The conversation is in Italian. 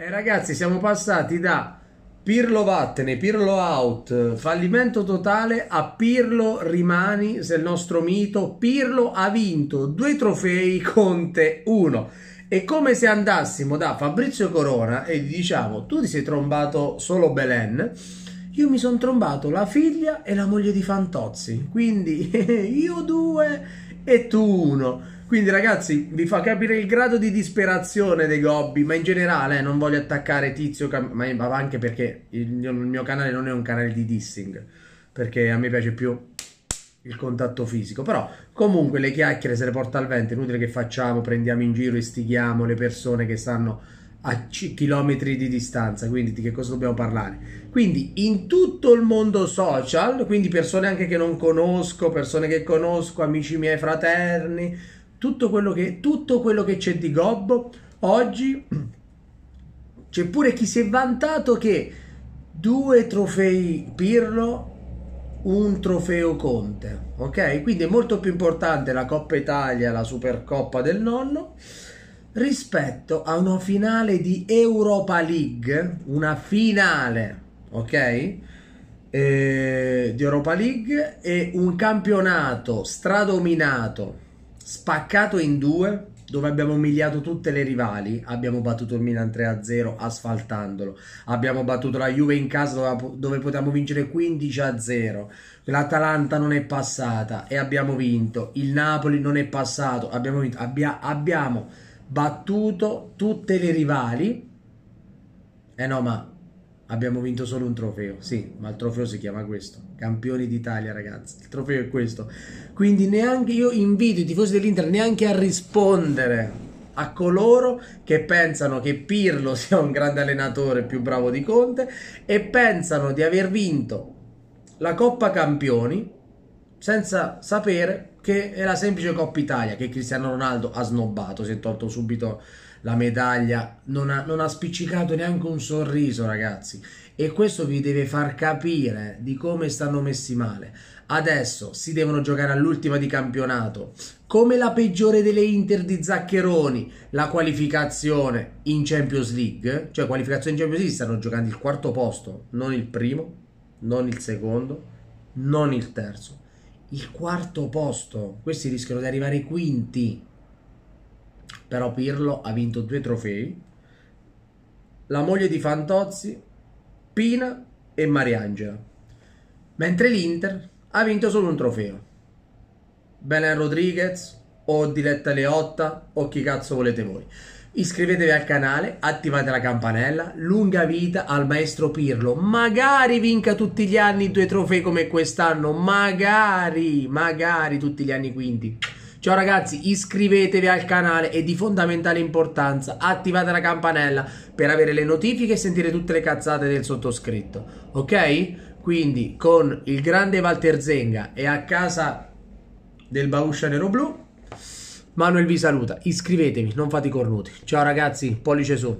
E eh, ragazzi, siamo passati da Pirlo vattene, Pirlo out, fallimento totale a Pirlo rimani, se il nostro mito, Pirlo ha vinto due trofei, Conte uno. È come se andassimo da Fabrizio Corona e gli diciamo tu ti sei trombato solo Belen, io mi sono trombato la figlia e la moglie di Fantozzi, quindi io due e tu uno. Quindi ragazzi, vi fa capire il grado di disperazione dei gobbi, ma in generale eh, non voglio attaccare Tizio, ma anche perché il mio, il mio canale non è un canale di dissing, perché a me piace più il contatto fisico. Però comunque le chiacchiere se le porta al vento, è inutile che facciamo, prendiamo in giro, istighiamo le persone che stanno a chilometri di distanza, quindi di che cosa dobbiamo parlare? Quindi in tutto il mondo social, quindi persone anche che non conosco, persone che conosco, amici miei fraterni, tutto quello che, tutto quello che c'è di gobbo oggi c'è pure chi si è vantato che due trofei Pirlo un trofeo Conte ok quindi è molto più importante la Coppa Italia la Supercoppa del nonno rispetto a una finale di Europa League una finale ok eh, di Europa League e un campionato stradominato spaccato in due dove abbiamo umiliato tutte le rivali. Abbiamo battuto il Milan 3-0 asfaltandolo. Abbiamo battuto la Juve in casa dove, dove potevamo vincere 15-0. L'Atalanta non è passata e abbiamo vinto. Il Napoli non è passato, abbiamo vinto. Abbia, abbiamo battuto tutte le rivali. Eh no, ma Abbiamo vinto solo un trofeo, sì, ma il trofeo si chiama questo. Campioni d'Italia, ragazzi. Il trofeo è questo. Quindi neanche io invito i tifosi dell'Inter neanche a rispondere a coloro che pensano che Pirlo sia un grande allenatore più bravo di Conte e pensano di aver vinto la Coppa Campioni senza sapere che è la semplice Coppa Italia che Cristiano Ronaldo ha snobbato, si è tolto subito la medaglia, non ha, non ha spiccicato neanche un sorriso ragazzi e questo vi deve far capire di come stanno messi male. Adesso si devono giocare all'ultima di campionato, come la peggiore delle Inter di Zaccheroni, la qualificazione in Champions League, cioè qualificazione in Champions League stanno giocando il quarto posto, non il primo, non il secondo, non il terzo il quarto posto. Questi rischiano di arrivare quinti. Però Pirlo ha vinto due trofei. La moglie di Fantozzi, Pina e Mariangela. Mentre l'Inter ha vinto solo un trofeo. Belen Rodriguez, o Diletta Leotta o chi cazzo volete voi. Iscrivetevi al canale, attivate la campanella, lunga vita al maestro Pirlo. Magari vinca tutti gli anni due trofei come quest'anno, magari, magari tutti gli anni quindi. Ciao ragazzi, iscrivetevi al canale, è di fondamentale importanza, attivate la campanella per avere le notifiche e sentire tutte le cazzate del sottoscritto, ok? Quindi con il grande Walter Zenga e a casa del Bauscia Nero Blu Manuel vi saluta, iscrivetevi, non fate i cornuti. Ciao ragazzi, pollice su.